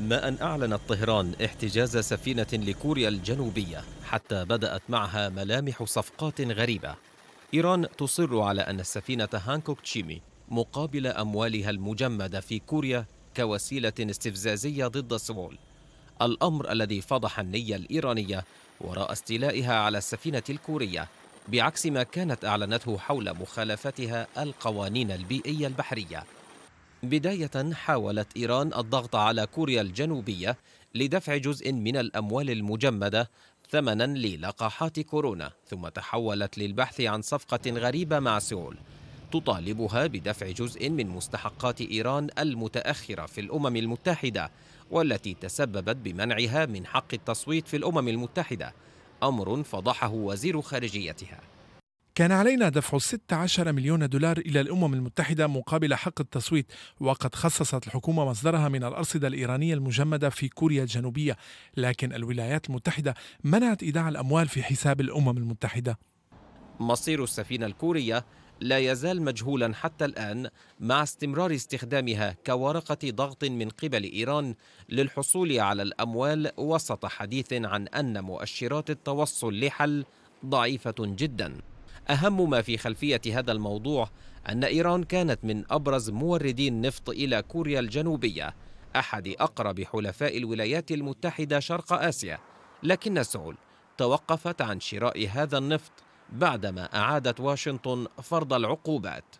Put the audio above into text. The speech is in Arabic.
ما أن أعلنت طهران احتجاز سفينة لكوريا الجنوبية حتى بدأت معها ملامح صفقات غريبة إيران تصر على أن السفينة هانكوك تشيمي مقابل أموالها المجمدة في كوريا كوسيلة استفزازية ضد السول الأمر الذي فضح النية الإيرانية وراء استيلائها على السفينة الكورية بعكس ما كانت أعلنته حول مخالفتها القوانين البيئية البحرية بداية حاولت إيران الضغط على كوريا الجنوبية لدفع جزء من الأموال المجمدة ثمنا للقاحات كورونا ثم تحولت للبحث عن صفقة غريبة مع سيول تطالبها بدفع جزء من مستحقات إيران المتأخرة في الأمم المتحدة والتي تسببت بمنعها من حق التصويت في الأمم المتحدة أمر فضحه وزير خارجيتها كان علينا دفع 16 مليون دولار إلى الأمم المتحدة مقابل حق التصويت وقد خصصت الحكومة مصدرها من الأرصدة الإيرانية المجمدة في كوريا الجنوبية لكن الولايات المتحدة منعت إيداع الأموال في حساب الأمم المتحدة مصير السفينة الكورية لا يزال مجهولا حتى الآن مع استمرار استخدامها كورقة ضغط من قبل إيران للحصول على الأموال وسط حديث عن أن مؤشرات التوصل لحل ضعيفة جداً أهم ما في خلفية هذا الموضوع أن إيران كانت من أبرز موردي النفط إلى كوريا الجنوبية أحد أقرب حلفاء الولايات المتحدة شرق آسيا لكن سول توقفت عن شراء هذا النفط بعدما أعادت واشنطن فرض العقوبات